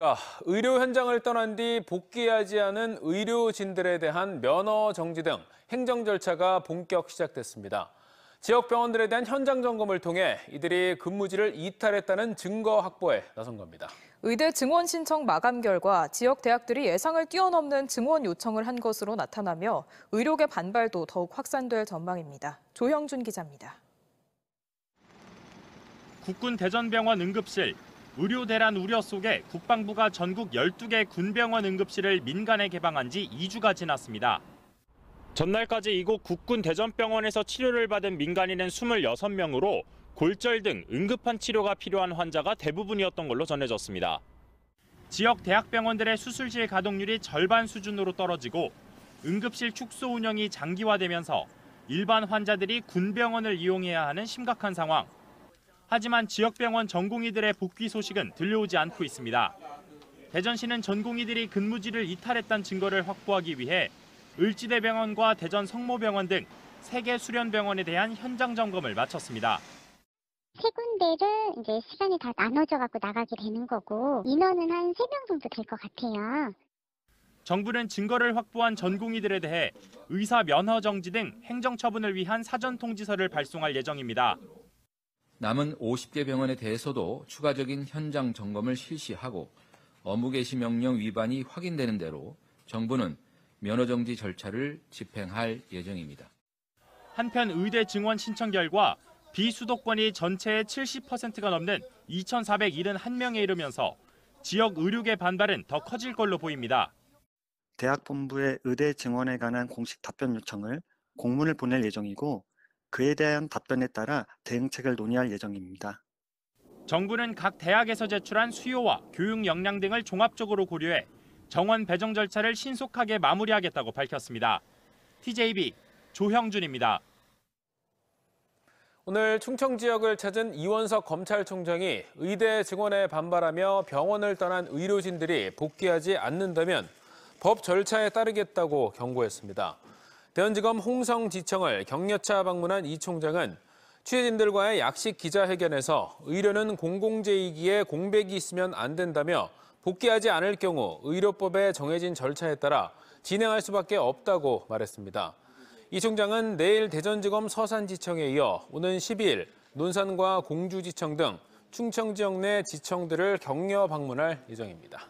아, 의료 현장을 떠난 뒤 복귀하지 않은 의료진들에 대한 면허 정지 등 행정 절차가 본격 시작됐습니다. 지역 병원들에 대한 현장 점검을 통해 이들이 근무지를 이탈했다는 증거 확보에 나선 겁니다. 의대 증원 신청 마감 결과 지역 대학들이 예상을 뛰어넘는 증원 요청을 한 것으로 나타나며 의료계 반발도 더욱 확산될 전망입니다. 조형준 기자입니다. 국군 대전병원 응급실 의료 대란 우려 속에 국방부가 전국 12개 군병원 응급실을 민간에 개방한 지 2주가 지났습니다. 전날까지 이곳 국군 대전병원에서 치료를 받은 민간인은 26명으로 골절 등 응급한 치료가 필요한 환자가 대부분이었던 걸로 전해졌습니다. 지역 대학병원들의 수술실 가동률이 절반 수준으로 떨어지고 응급실 축소 운영이 장기화되면서 일반 환자들이 군병원을 이용해야 하는 심각한 상황. 하지만 지역병원 전공의들의 복귀 소식은 들려오지 않고 있습니다. 대전시는 전공의들이 근무지를 이탈했다는 증거를 확보하기 위해 을지대병원과 대전 성모병원 등 3개 수련병원에 대한 현장 점검을 마쳤습니다. 세 군데를 이제 시간이 다 나눠져 갖고 나가게 되는 거고 인원은 한 3명 정도 될것 같아요. 정부는 증거를 확보한 전공의들에 대해 의사 면허 정지 등 행정 처분을 위한 사전 통지서를 발송할 예정입니다. 남은 50개 병원에 대해서도 추가적인 현장 점검을 실시하고 업무 개시 명령 위반이 확인되는 대로 정부는 면허 정지 절차를 집행할 예정입니다. 한편 의대 증원 신청 결과 비수도권이 전체의 70%가 넘는 2,471명에 이르면서 지역 의료계 반발은 더 커질 걸로 보입니다. 대학 본부의 의대 증원에 관한 공식 답변 요청을 공문을 보낼 예정이고 그에 대한 답변에 따라 대응책을 논의할 예정입니다. 정부는 각 대학에서 제출한 수요와 교육 역량 등을 종합적으로 고려해 정원 배정 절차를 신속하게 마무리하겠다고 밝혔습니다. TJB 조형준입니다. 오늘 충청 지역을 찾은 이원석 검찰총장이 의대 증원에 반발하며 병원을 떠난 의료진들이 복귀하지 않는다면 법 절차에 따르겠다고 경고했습니다. 대연지검 홍성지청을 격려차 방문한 이 총장은 취재진들과의 약식 기자회견에서 의료는 공공재이기에 공백이 있으면 안 된다며 복귀하지 않을 경우 의료법에 정해진 절차에 따라 진행할 수밖에 없다고 말했습니다. 이 총장은 내일 대전지검 서산지청에 이어 오는 12일 논산과 공주지청 등 충청 지역 내 지청들을 격려 방문할 예정입니다.